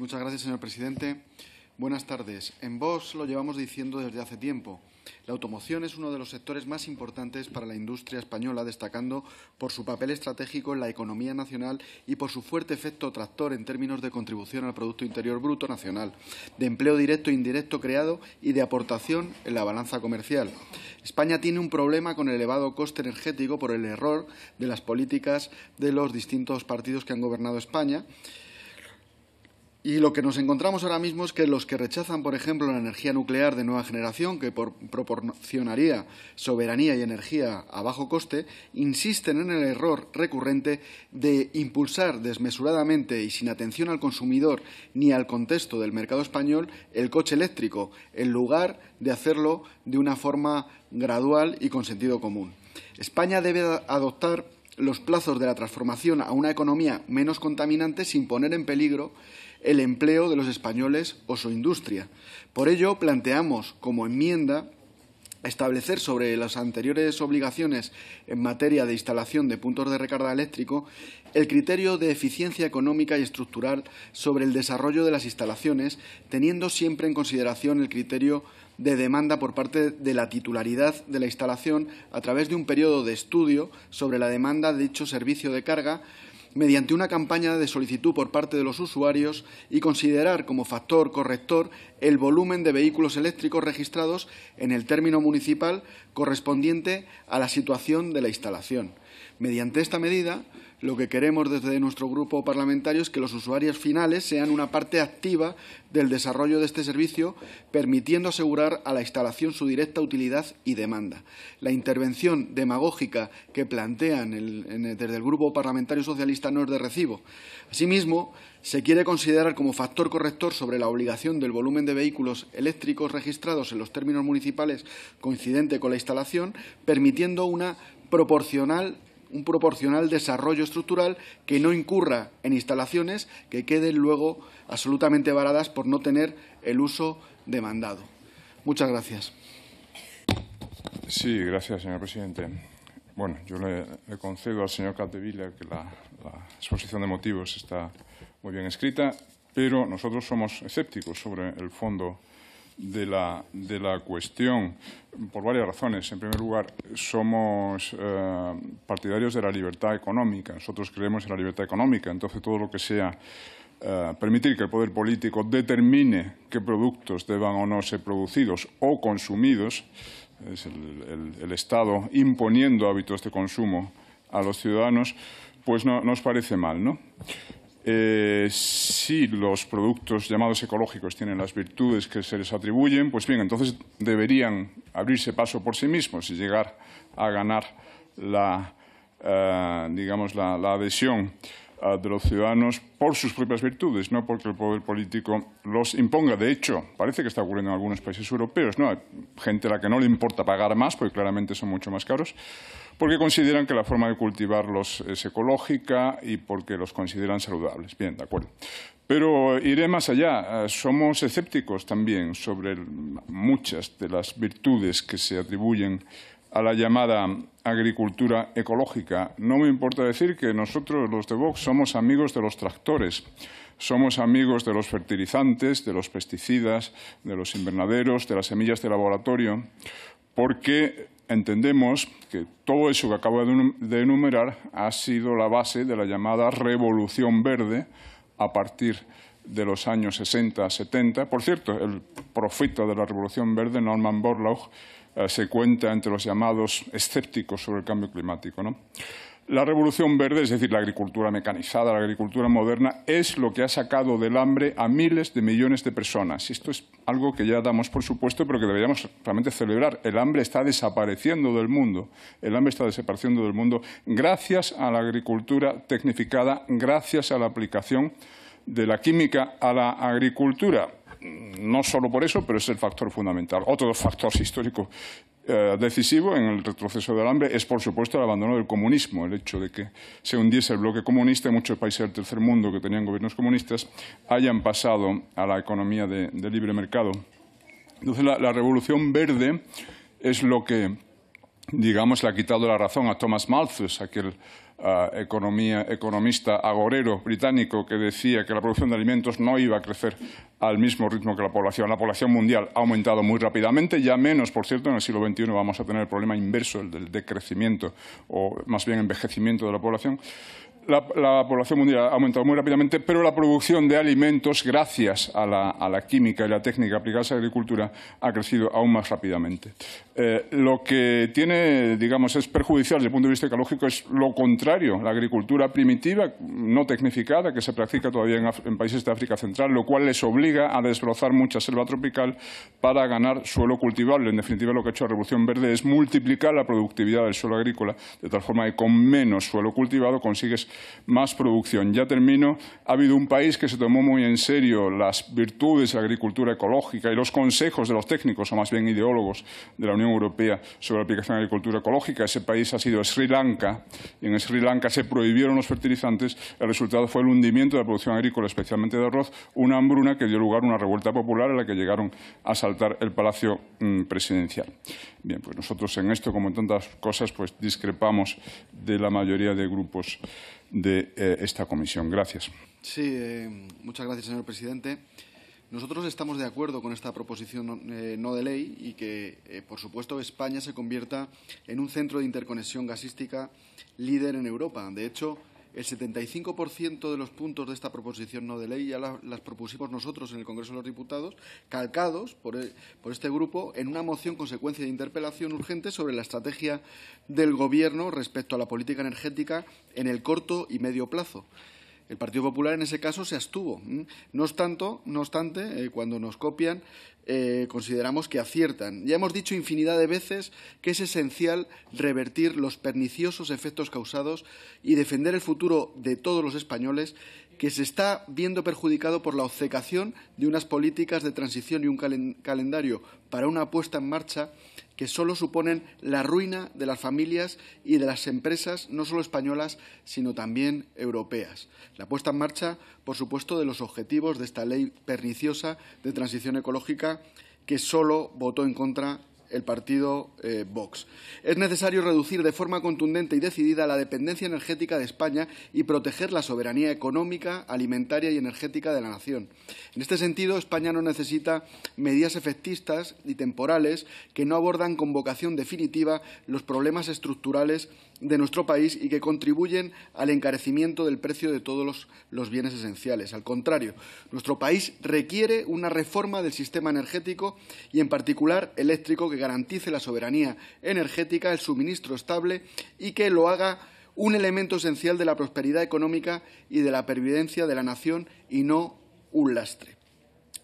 muchas gracias, señor presidente. Buenas tardes. En Vox lo llevamos diciendo desde hace tiempo. La automoción es uno de los sectores más importantes para la industria española, destacando por su papel estratégico en la economía nacional y por su fuerte efecto tractor en términos de contribución al Producto Interior Bruto Nacional, de empleo directo e indirecto creado y de aportación en la balanza comercial. España tiene un problema con el elevado coste energético por el error de las políticas de los distintos partidos que han gobernado España y lo que nos encontramos ahora mismo es que los que rechazan, por ejemplo, la energía nuclear de nueva generación, que proporcionaría soberanía y energía a bajo coste, insisten en el error recurrente de impulsar desmesuradamente y sin atención al consumidor ni al contexto del mercado español el coche eléctrico, en lugar de hacerlo de una forma gradual y con sentido común. España debe adoptar los plazos de la transformación a una economía menos contaminante sin poner en peligro el empleo de los españoles o su industria. Por ello, planteamos como enmienda establecer sobre las anteriores obligaciones en materia de instalación de puntos de recarga eléctrico el criterio de eficiencia económica y estructural sobre el desarrollo de las instalaciones, teniendo siempre en consideración el criterio de demanda por parte de la titularidad de la instalación a través de un periodo de estudio sobre la demanda de dicho servicio de carga mediante una campaña de solicitud por parte de los usuarios y considerar como factor corrector el volumen de vehículos eléctricos registrados en el término municipal correspondiente a la situación de la instalación. Mediante esta medida, lo que queremos desde nuestro grupo parlamentario es que los usuarios finales sean una parte activa del desarrollo de este servicio, permitiendo asegurar a la instalación su directa utilidad y demanda. La intervención demagógica que plantean desde el Grupo Parlamentario Socialista no es de recibo. Asimismo, se quiere considerar como factor corrector sobre la obligación del volumen de vehículos eléctricos registrados en los términos municipales coincidente con la instalación, permitiendo una proporcional un proporcional desarrollo estructural que no incurra en instalaciones que queden luego absolutamente varadas por no tener el uso demandado. Muchas gracias. Sí, gracias, señor presidente. Bueno, yo le, concedo al señor Catevilla que la exposición de motivos está muy bien escrita, pero nosotros somos escépticos sobre el fondo de la, de la cuestión por varias razones. En primer lugar, somos eh, partidarios de la libertad económica. Nosotros creemos en la libertad económica. Entonces, todo lo que sea eh, permitir que el poder político determine qué productos deban o no ser producidos o consumidos, es el, el Estado imponiendo hábitos de consumo a los ciudadanos, pues no nos parece mal, ¿no? Eh, si los productos llamados ecológicos tienen las virtudes que se les atribuyen, pues bien, entonces deberían abrirse paso por sí mismos y llegar a ganar la, eh, digamos, la, adhesión eh, de los ciudadanos por sus propias virtudes, no porque el poder político los imponga. De hecho, parece que está ocurriendo en algunos países europeos, gente a la que no le importa pagar más, porque claramente son mucho más caros, porque consideran que la forma de cultivarlos es ecológica y porque los consideran saludables. Bien, de acuerdo. Pero iré más allá. Eh, somos escépticos también sobre muchas de las virtudes que se atribuyen a la llamada agricultura ecológica. No me importa decir que nosotros, los de Vox, somos amigos de los tractores. Somos amigos de los fertilizantes, de los pesticidas, de los invernaderos, de las semillas de laboratorio, porque entendemos que todo eso que acabo de enumerar ha sido la base de la llamada revolución verde a partir de los años 60-70. Por cierto, el profeta de la revolución verde, Norman Borlaug, eh, se cuenta entre los llamados escépticos sobre el cambio climático. La revolución verde, es decir, la agricultura mecanizada, la agricultura moderna, es lo que ha sacado del hambre a miles de millones de personas. Esto es algo que ya damos por supuesto, pero que deberíamos realmente celebrar. El hambre está desapareciendo del mundo. El hambre está desapareciendo del mundo gracias a la agricultura tecnificada, gracias a la aplicación de la química a la agricultura no solo por eso, pero es el factor fundamental. Otro factor histórico eh, decisivo en el retroceso del hambre es, por supuesto, el abandono del comunismo, el hecho de que se hundiese el bloque comunista y muchos países del tercer mundo que tenían gobiernos comunistas hayan pasado a la economía de, libre mercado. Entonces, la, la revolución verde es lo que, digamos, le ha quitado la razón a Thomas Malthus, aquel economista agorero británico que decía que la producción de alimentos no iba a crecer al mismo ritmo que la población. La población mundial ha aumentado muy rápidamente, ya menos, por cierto, en el siglo XXI vamos a tener el problema inverso, el del decrecimiento o más bien envejecimiento de la población la, población mundial ha aumentado muy rápidamente, pero la producción de alimentos, gracias a la, química y la técnica aplicada a la agricultura, ha crecido aún más rápidamente. Eh, lo que tiene, digamos, es perjudicial desde el punto de vista ecológico es lo contrario, la agricultura primitiva, no tecnificada, que se practica todavía en países de África Central, lo cual les obliga a desbrozar mucha selva tropical para ganar suelo cultivable. En definitiva, lo que ha hecho la Revolución Verde es multiplicar la productividad del suelo agrícola, de tal forma que con menos suelo cultivado consigues más producción. Ya termino. Ha habido un país que se tomó muy en serio las virtudes de la agricultura ecológica y los consejos de los técnicos, o más bien ideólogos, de la Unión Europea sobre la aplicación de la agricultura ecológica. Ese país ha sido Sri Lanka. Y en Sri Lanka se prohibieron los fertilizantes. El resultado fue el hundimiento de la producción agrícola, especialmente de arroz, una hambruna que dio lugar a una revuelta popular en la que llegaron a saltar el Palacio mm, Presidencial. Bien, pues nosotros en esto, como en tantas cosas, pues discrepamos de la mayoría de grupos de eh, esta comisión. Gracias. Sí, eh, muchas gracias, señor presidente. Nosotros estamos de acuerdo con esta proposición no eh, de ley y que, por supuesto, España se convierta en un centro de interconexión gasística líder en Europa. De hecho, el 75% de los puntos de esta proposición no de ley ya las, propusimos nosotros en el Congreso de los Diputados, calcados por este grupo en una moción consecuencia de interpelación urgente sobre la estrategia del Gobierno respecto a la política energética en el corto y medio plazo. El Partido Popular en ese caso se abstuvo. No, no obstante, eh, cuando nos copian, eh, consideramos que aciertan. Ya hemos dicho infinidad de veces que es esencial revertir los perniciosos efectos causados y defender el futuro de todos los españoles que se está viendo perjudicado por la obcecación de unas políticas de transición y un calendario para una puesta en marcha que solo suponen la ruina de las familias y de las empresas, no solo españolas, sino también europeas. La puesta en marcha, por supuesto, de los objetivos de esta ley perniciosa de transición ecológica que solo votó en contra el partido eh, Vox. Es necesario reducir de forma contundente y decidida la dependencia energética de España y proteger la soberanía económica, alimentaria y energética de la nación. En este sentido, España no necesita medidas efectistas ni temporales que no abordan con vocación definitiva los problemas estructurales de nuestro país y que contribuyen al encarecimiento del precio de todos los, bienes esenciales. Al contrario, nuestro país requiere una reforma del sistema energético y, en particular, eléctrico garantice la soberanía energética, el suministro estable y que lo haga un elemento esencial de la prosperidad económica y de la pervivencia de la nación y no un lastre.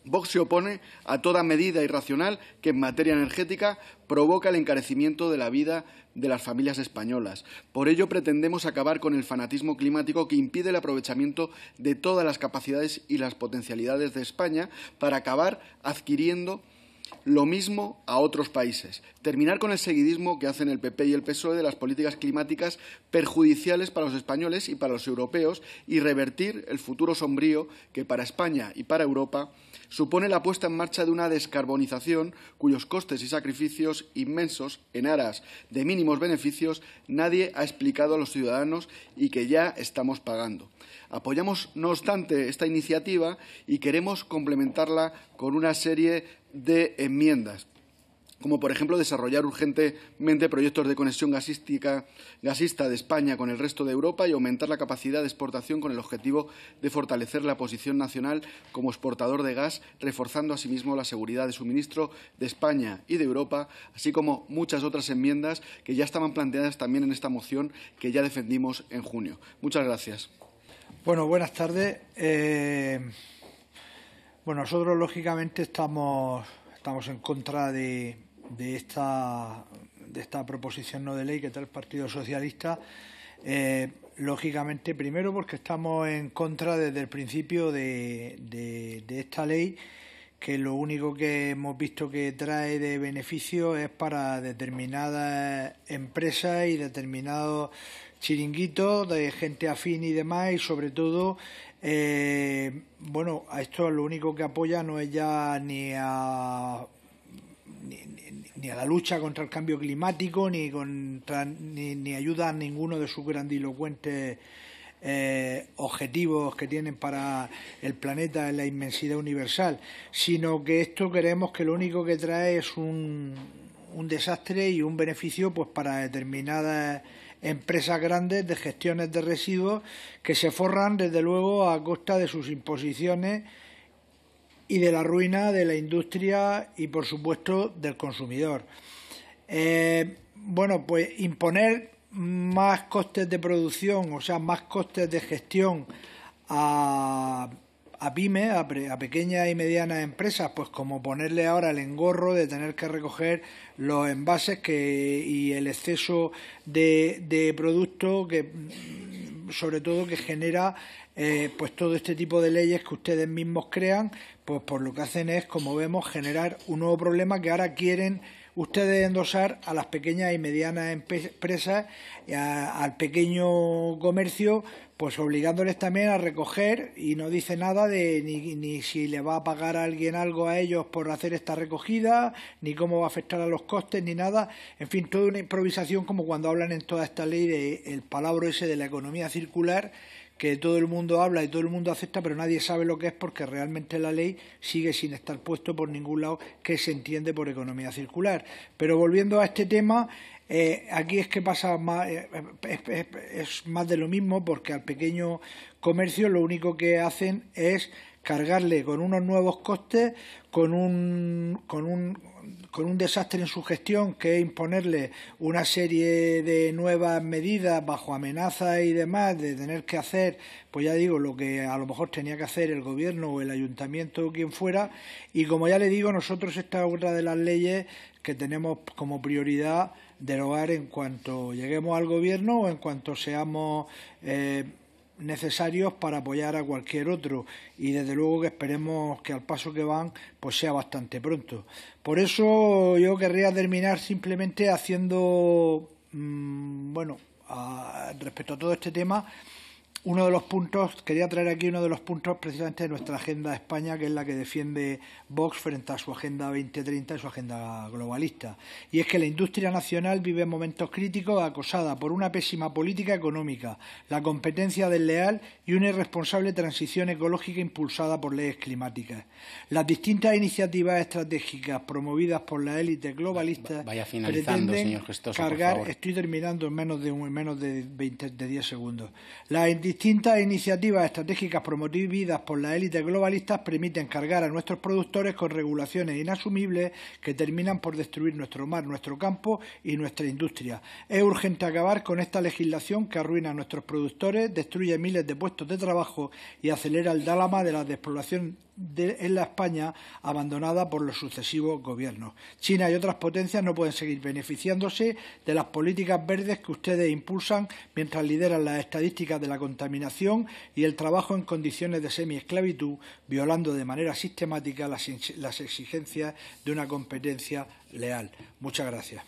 Vox se opone a toda medida irracional que en materia energética provoca el encarecimiento de la vida de las familias españolas. Por ello pretendemos acabar con el fanatismo climático que impide el aprovechamiento de todas las capacidades y las potencialidades de España para acabar adquiriendo lo mismo a otros países. Terminar con el seguidismo que hacen el PP y el PSOE de las políticas climáticas perjudiciales para los españoles y para los europeos y revertir el futuro sombrío que para España y para Europa supone la puesta en marcha de una descarbonización cuyos costes y sacrificios inmensos en aras de mínimos beneficios nadie ha explicado a los ciudadanos y que ya estamos pagando. Apoyamos, no obstante, esta iniciativa y queremos complementarla con una serie de enmiendas como por ejemplo desarrollar urgentemente proyectos de conexión gasística, gasista de España con el resto de Europa y aumentar la capacidad de exportación con el objetivo de fortalecer la posición nacional como exportador de gas, reforzando asimismo la seguridad de suministro de España y de Europa, así como muchas otras enmiendas que ya estaban planteadas también en esta moción que ya defendimos en junio. Muchas gracias. Bueno, buenas tardes. Eh, bueno, pues nosotros lógicamente estamos, estamos en contra de, de, esta, de esta proposición no de ley que trae el Partido Socialista. Eh, lógicamente, primero porque estamos en contra desde el principio de, de, de esta ley que lo único que hemos visto que trae de beneficio es para determinadas empresas y determinados chiringuitos de gente afín y demás y sobre todo eh, bueno, a esto lo único que apoya no es ya ni a ni, a la lucha contra el cambio climático, ni, ni, ayuda a ninguno de sus grandilocuentes eh, objetivos que tienen para el planeta en la inmensidad universal, sino que esto queremos que lo único que trae es un, un desastre y un beneficio pues para determinadas empresas grandes de gestiones de residuos que se forran desde luego a costa de sus imposiciones y de la ruina de la industria y por supuesto del consumidor. Eh, bueno, pues imponer más costes de producción, o sea, más costes de gestión a, a pymes, a, pequeñas y medianas empresas, pues como ponerle ahora el engorro de tener que recoger los envases que, y el exceso de, de producto que sobre todo que genera eh, pues todo este tipo de leyes que ustedes mismos crean, pues por lo que hacen es, como vemos, generar un nuevo problema que ahora quieren ustedes endosar a las pequeñas y medianas empresas, y al pequeño comercio, pues obligándoles también a recoger y no dice nada de ni, si le va a pagar a alguien algo a ellos por hacer esta recogida, ni cómo va a afectar a los costes, ni nada. En fin, toda una improvisación como cuando hablan en toda esta ley del de, palabra ese de la economía circular que todo el mundo habla y todo el mundo acepta, pero nadie sabe lo que es porque realmente la ley sigue sin estar puesto por ningún lado que se entiende por economía circular. Pero volviendo a este tema, eh, aquí es que pasa más, eh, más de lo mismo porque al pequeño comercio lo único que hacen es cargarle con unos nuevos costes, con un con un desastre en su gestión que es imponerle una serie de nuevas medidas bajo amenazas y demás de tener que hacer, pues ya digo, lo que a lo mejor tenía que hacer el gobierno o el ayuntamiento o quien fuera. Y como ya le digo, nosotros esta es otra de las leyes que tenemos como prioridad derogar en cuanto lleguemos al gobierno o en cuanto seamos... Eh, necesarios para apoyar a cualquier otro y desde luego que esperemos que al paso que van pues sea bastante pronto. Por eso yo querría terminar simplemente haciendo mm, bueno respecto a todo este tema uno de los puntos, quería traer aquí uno de los puntos precisamente de nuestra agenda de España, que es la que defiende Vox frente a su agenda 2030 y su agenda globalista. Y es que la industria nacional vive momentos críticos acosada por una pésima política económica, la competencia desleal y una irresponsable transición ecológica impulsada por leyes climáticas. Las distintas iniciativas estratégicas promovidas por la élite globalista Vaya finalizando, señor Gestoso, cargar, estoy terminando en menos de, un, menos de, 20, 10 segundos. Las Distintas iniciativas estratégicas promovidas por las élites globalistas permiten cargar a nuestros productores con regulaciones inasumibles que terminan por destruir nuestro mar, nuestro campo y nuestra industria. Es urgente acabar con esta legislación que arruina a nuestros productores, destruye miles de puestos de trabajo y acelera el dálama de la despoblación en la España abandonada por los sucesivos gobiernos. China y otras potencias no pueden seguir beneficiándose de las políticas verdes que ustedes impulsan mientras lideran las estadísticas de la contaminación contaminación y el trabajo en condiciones de semiesclavitud, violando de manera sistemática las, exigencias de una competencia leal. Muchas gracias.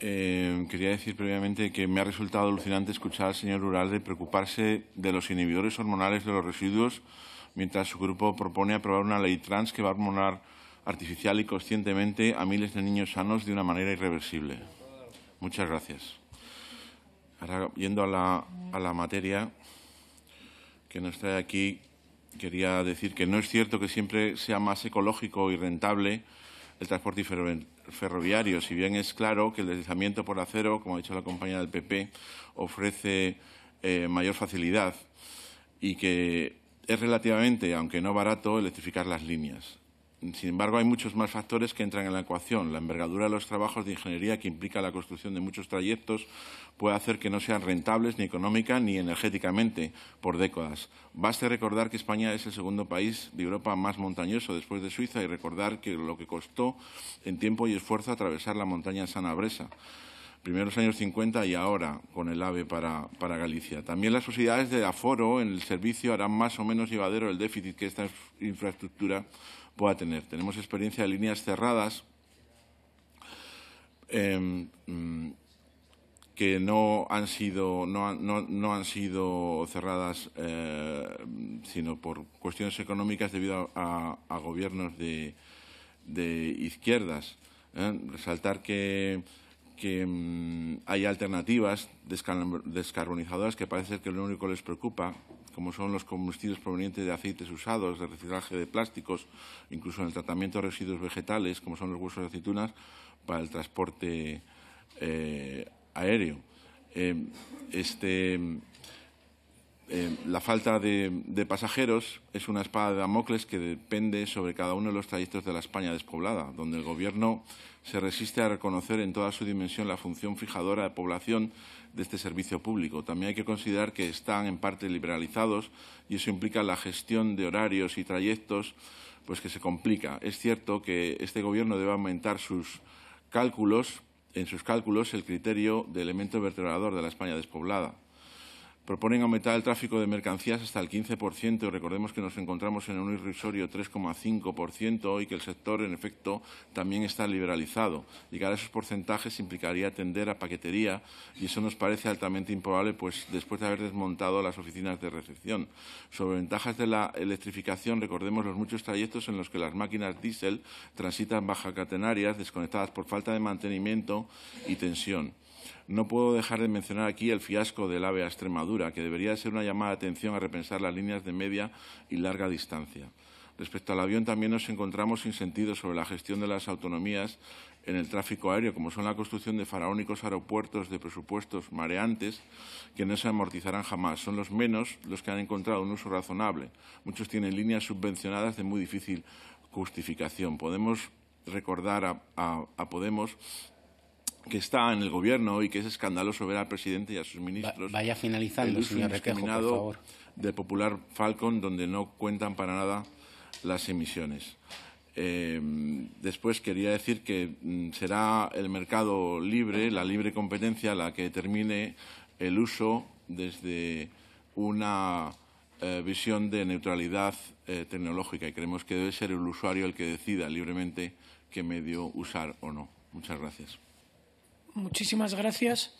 Eh, quería decir previamente que me ha resultado alucinante escuchar al señor Uralde preocuparse de los inhibidores hormonales de los residuos, mientras su grupo propone aprobar una ley trans que va a hormonar artificial y conscientemente a miles de niños sanos de una manera irreversible. Muchas gracias. Ahora, yendo a la, materia que nos trae aquí, quería decir que no es cierto que siempre sea más ecológico y rentable el transporte ferroviario. Si bien es claro que el deslizamiento por acero, como ha dicho la compañía del PP, ofrece eh, mayor facilidad y que es relativamente, aunque no barato, electrificar las líneas. Sin embargo, hay muchos más factores que entran en la ecuación. La envergadura de los trabajos de ingeniería que implica la construcción de muchos trayectos puede hacer que no sean rentables ni económica ni energéticamente por décadas. Baste recordar que España es el segundo país de Europa más montañoso después de Suiza y recordar que lo que costó en tiempo y esfuerzo atravesar la montaña Sanabresa primero los años 50 y ahora con el AVE para, para, Galicia. También las posibilidades de aforo en el servicio harán más o menos llevadero el déficit que esta infraestructura tener. Tenemos experiencia de líneas cerradas em, que no han sido, no, han sido cerradas eh, sino por cuestiones económicas debido a, gobiernos de, izquierdas. ¿eh? resaltar que mm, hay alternativas descarbonizadoras que parece que lo único que les preocupa como son los combustibles provenientes de aceites usados, de reciclaje de plásticos, incluso en el tratamiento de residuos vegetales, como son los huesos de aceitunas, para el transporte eh, aéreo. Em, este, em, la falta de, de, pasajeros es una espada de Damocles que depende sobre cada uno de los trayectos de la España despoblada, donde el Gobierno se resiste a reconocer en toda su dimensión la función fijadora de población de este servicio público. También hay que considerar que están en parte liberalizados y eso implica la gestión de horarios y trayectos pues que se complica. Es cierto que este Gobierno debe aumentar sus cálculos, en sus cálculos el criterio de elemento vertebrador de la España despoblada. Proponen aumentar el tráfico de mercancías hasta el 15%. Recordemos que nos encontramos en un irrisorio 3,5% y que el sector, en efecto, también está liberalizado. Llegar a esos porcentajes implicaría atender a paquetería y eso nos parece altamente improbable pues, después de haber desmontado las oficinas de recepción. Sobre ventajas de la electrificación, recordemos los muchos trayectos en los que las máquinas diésel transitan baja catenarias, desconectadas por falta de mantenimiento y tensión. No puedo dejar de mencionar aquí el fiasco del AVE a Extremadura, que debería ser una llamada de atención a repensar las líneas de media y larga distancia. Respecto al avión, también nos encontramos sin sentido sobre la gestión de las autonomías en el tráfico aéreo, como son la construcción de faraónicos aeropuertos de presupuestos mareantes que no se amortizarán jamás. Son los menos los que han encontrado un uso razonable. Muchos tienen líneas subvencionadas de muy difícil justificación. Podemos recordar a, a Podemos que está en el gobierno y que es escandaloso ver al presidente y a sus ministros. vaya finalizando, el señor Requejo, favor. De Popular Falcon, donde no cuentan para nada las emisiones. Eh, después quería decir que mm, será el mercado libre, la libre competencia, la que determine el uso desde una eh, visión de neutralidad eh, tecnológica y creemos que debe ser el usuario el que decida libremente qué medio usar o no. Muchas gracias muchísimas gracias.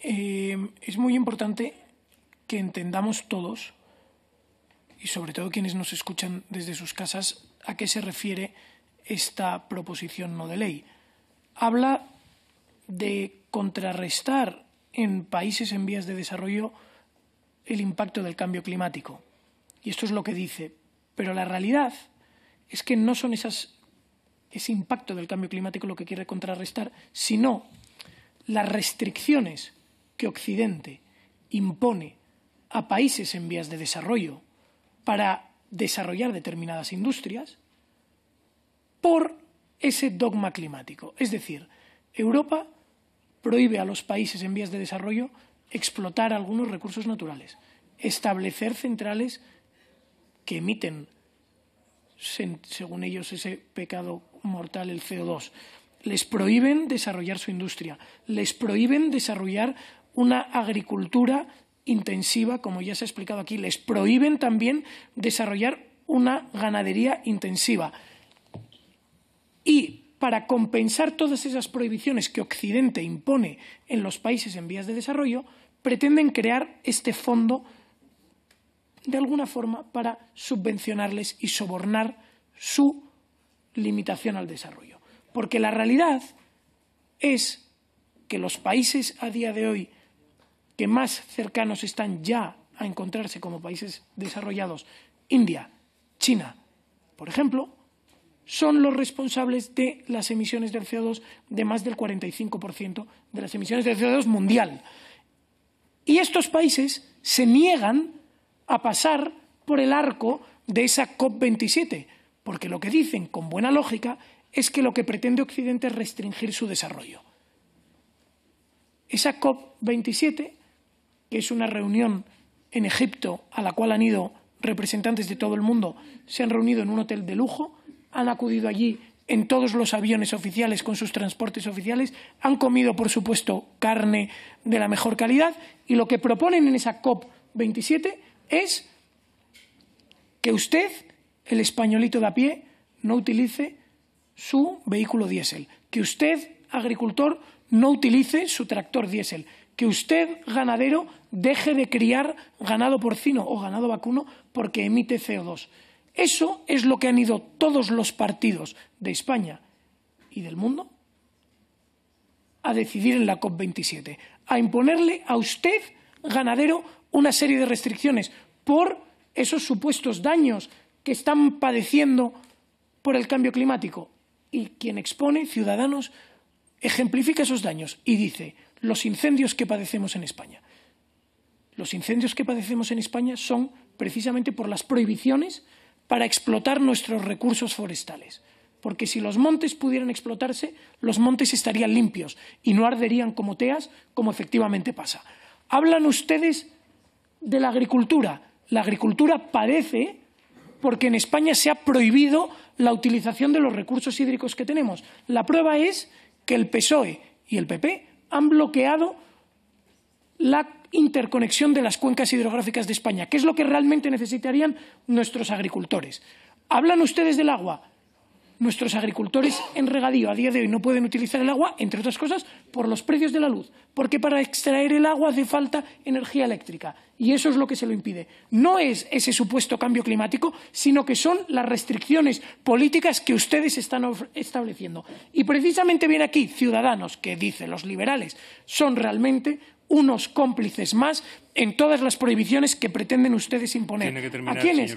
Eh, es muy importante que entendamos todos, y sobre todo quienes nos escuchan desde sus casas, a qué se refiere esta proposición no de ley. Habla de contrarrestar en países en vías de desarrollo el impacto del cambio climático. Y esto es lo que dice. Pero la realidad es que no son esas ese impacto del cambio climático lo que quiere contrarrestar, sino las restricciones que Occidente impone a países en vías de desarrollo para desarrollar determinadas industrias por ese dogma climático. Es decir, Europa prohíbe a los países en vías de desarrollo explotar algunos recursos naturales, establecer centrales que emiten, según ellos, ese pecado mortal el CO2. Les prohíben desarrollar su industria, les prohíben desarrollar una agricultura intensiva, como ya se ha explicado aquí, les prohíben también desarrollar una ganadería intensiva. Y para compensar todas esas prohibiciones que Occidente impone en los países en vías de desarrollo, pretenden crear este fondo de alguna forma para subvencionarles y sobornar su limitación al desarrollo. Porque la realidad es que los países a día de hoy que más cercanos están ya a encontrarse como países desarrollados, India, China, por ejemplo, son los responsables de las emisiones del CO2 de más del 45% de las emisiones del CO2 mundial. Y estos países se niegan a pasar por el arco de esa COP27, porque lo que dicen con buena lógica es que lo que pretende Occidente es restringir su desarrollo. Esa COP27, que es una reunión en Egipto a la cual han ido representantes de todo el mundo, se han reunido en un hotel de lujo, han acudido allí en todos los aviones oficiales con sus transportes oficiales, han comido, por supuesto, carne de la mejor calidad y lo que proponen en esa COP27 es que usted el españolito de a pie no utilice su vehículo diésel, que usted, agricultor, no utilice su tractor diésel, que usted, ganadero, deje de criar ganado porcino o ganado vacuno porque emite CO2. Eso es lo que han ido todos los partidos de España y del mundo a decidir en la COP27, a imponerle a usted, ganadero, una serie de restricciones por esos supuestos daños que están padeciendo por el cambio climático. Y quien expone, Ciudadanos, ejemplifica esos daños y dice los incendios que padecemos en España. Los incendios que padecemos en España son precisamente por las prohibiciones para explotar nuestros recursos forestales. Porque si los montes pudieran explotarse, los montes estarían limpios y no arderían como teas, como efectivamente pasa. Hablan ustedes de la agricultura. La agricultura parece porque en España se ha prohibido la utilización de los recursos hídricos que tenemos. La prueba es que el PSOE y el PP han bloqueado la interconexión de las cuencas hidrográficas de España, que es lo que realmente necesitarían nuestros agricultores. Hablan ustedes del agua, Nuestros agricultores en regadío a día de hoy no pueden utilizar el agua, entre otras cosas, por los precios de la luz, porque para extraer el agua hace falta energía eléctrica y eso es lo que se lo impide. No es ese supuesto cambio climático, sino que son las restricciones políticas que ustedes están estableciendo. Y precisamente bien aquí ciudadanos que, dicen los liberales, son realmente unos cómplices más en todas las prohibiciones que pretenden ustedes imponer. ¿A quiénes?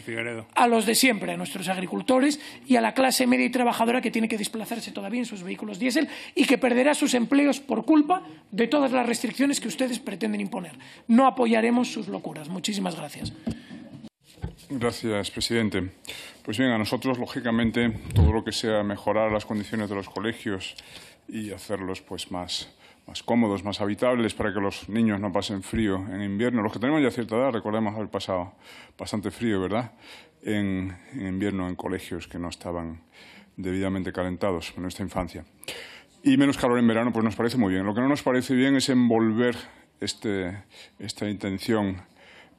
a los de siempre, a nuestros agricultores y a la clase media y trabajadora que tiene que desplazarse todavía en sus vehículos diésel y que perderá sus empleos por culpa de todas las restricciones que ustedes pretenden imponer. No apoyaremos sus locuras. Muchísimas gracias. Gracias, presidente. Pues bien, a nosotros, lógicamente, todo lo que sea mejorar las condiciones de los colegios y hacerlos pues más más cómodos, más habitables, para que los niños no pasen frío en invierno. Los que tenemos ya cierta edad, recordemos haber pasado bastante frío, ¿verdad? En, invierno en colegios que no estaban debidamente calentados en nuestra infancia. Y menos calor en verano, pues nos parece muy bien. Lo que no nos parece bien es envolver este, esta intención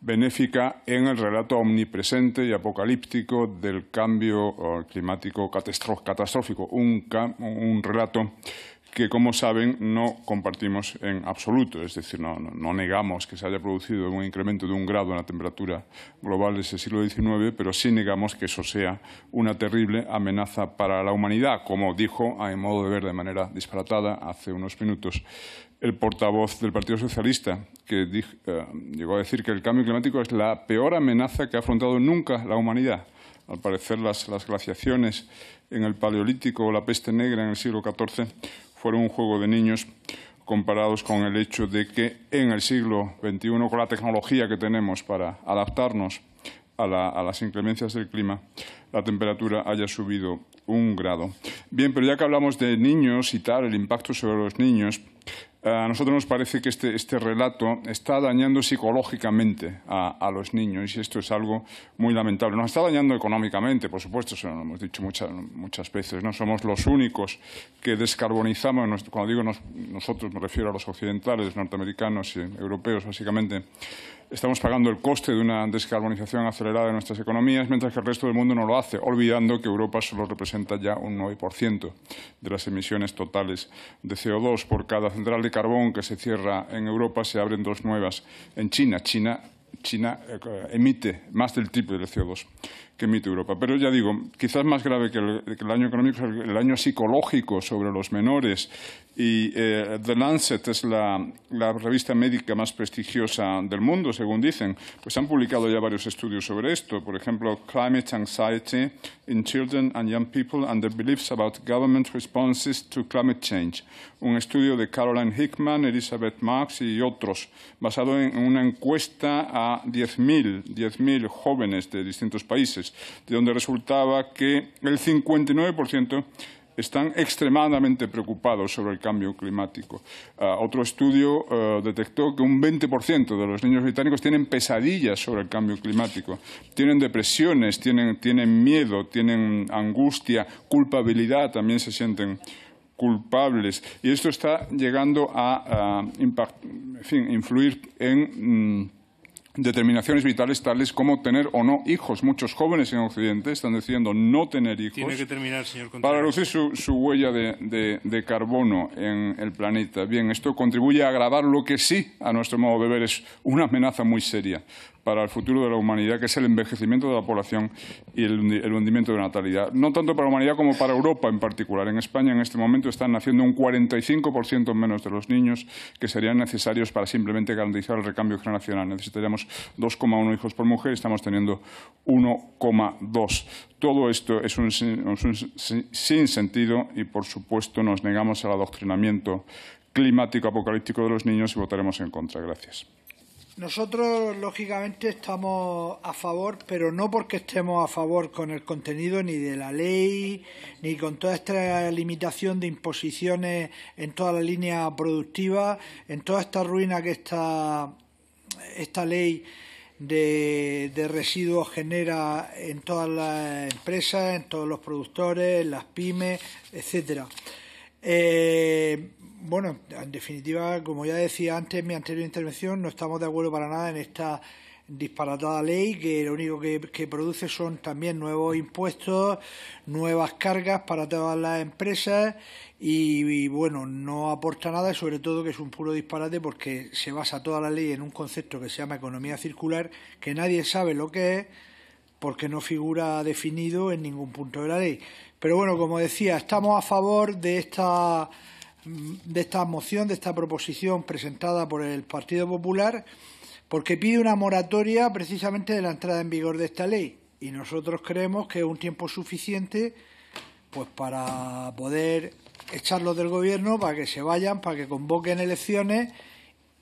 benéfica en el relato omnipresente y apocalíptico del cambio eh, climático catastrófico, un, un relato que, como saben, no compartimos en absoluto. Es decir, no, negamos que se haya producido un incremento de un grado en la temperatura global desde el siglo XIX, pero sí negamos que eso sea una terrible amenaza para la humanidad, como dijo, a modo de ver, de manera disparatada hace unos minutos el portavoz del Partido Socialista, que eh, llegó a decir que el cambio climático es la peor amenaza que ha afrontado nunca la humanidad. Al parecer, las, las glaciaciones en el Paleolítico o la peste negra en el siglo XIV por un juego de niños comparados con el hecho de que en el siglo XXI, con la tecnología que tenemos para adaptarnos a, a, las inclemencias del clima, la temperatura haya subido un grado. Bien, pero ya que hablamos de niños y tal, el impacto sobre los niños, a nosotros nos parece que este, este relato está dañando psicológicamente a, los niños y esto es algo muy lamentable. Nos está dañando económicamente, por supuesto, eso lo hemos dicho muchas, veces. No somos los únicos que descarbonizamos, cuando digo nosotros me refiero a los occidentales, norteamericanos y europeos básicamente, estamos pagando el coste de una descarbonización acelerada de nuestras economías, mientras que el resto del mundo no lo hace, olvidando que Europa solo representa ya un 9% de las emisiones totales de CO2. Por cada central de carbón que se cierra en Europa se abren dos nuevas en China. China China eh, emite más del triple del CO2 que emite Europa. Pero ya digo, quizás más grave que el, año económico es el año psicológico sobre los menores y eh, The Lancet es la, revista médica más prestigiosa del mundo, según dicen. Pues han publicado ya varios estudios sobre esto. Por ejemplo, Climate Anxiety in Children and Young People and the Beliefs about Government Responses to Climate Change. Un estudio de Caroline Hickman, Elizabeth Marx y otros, basado en una encuesta a 10.000 jóvenes de distintos países, de donde resultaba que el 59% están extremadamente preocupados sobre el cambio climático. Ah, otro estudio eh, detectó que un 20% de los niños británicos tienen pesadillas sobre el cambio climático, tienen depresiones, tienen, tienen miedo, tienen angustia, culpabilidad, también se sienten culpables. Y esto está llegando a, ah, influir en... Mm, determinaciones vitales tales como tener o no hijos. Muchos jóvenes en Occidente están decidiendo no tener hijos Tiene que terminar, señor para reducir su, huella de, de, carbono en el planeta. Bien, esto contribuye a agravar lo que sí, a nuestro modo de ver, es una amenaza muy seria para el futuro de la humanidad, que es el envejecimiento de la población y el, hundimiento de la natalidad. No tanto para la humanidad como para Europa en particular. En España en este momento están naciendo un 45% menos de los niños que serían necesarios para simplemente garantizar el recambio generacional. Necesitaríamos 2,1 hijos por mujer y estamos teniendo 1,2. Todo esto es un, es un y, por supuesto, nos negamos al adoctrinamiento climático apocalíptico de los niños y votaremos en contra. Gracias. Nosotros, lógicamente, estamos a favor, pero no porque estemos a favor con el contenido ni de la ley, ni con toda esta limitación de imposiciones en toda la línea productiva, en toda esta ruina que esta, esta ley de, de residuos genera en todas las empresas, en todos los productores, en las pymes, etcétera. Eh, bueno, en definitiva, como ya decía antes en mi anterior intervención, no estamos de acuerdo para nada en esta disparatada ley que lo único que, produce son también nuevos impuestos, nuevas cargas para todas las empresas y, bueno, no aporta nada y sobre todo que es un puro disparate porque se basa toda la ley en un concepto que se llama economía circular que nadie sabe lo que es porque no figura definido en ningún punto de la ley. Pero bueno, como decía, estamos a favor de esta de esta moción, de esta proposición presentada por el Partido Popular, porque pide una moratoria precisamente de la entrada en vigor de esta ley. Y nosotros creemos que es un tiempo suficiente pues para poder echarlos del gobierno, para que se vayan, para que convoquen elecciones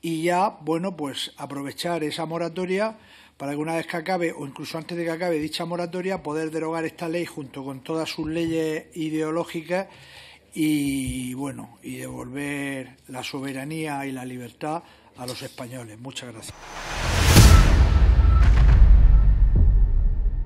y ya, bueno, pues aprovechar esa moratoria para que una vez que acabe o incluso antes de que acabe dicha moratoria poder derogar esta ley junto con todas sus leyes ideológicas y bueno, y devolver la soberanía y la libertad a los españoles. Muchas gracias.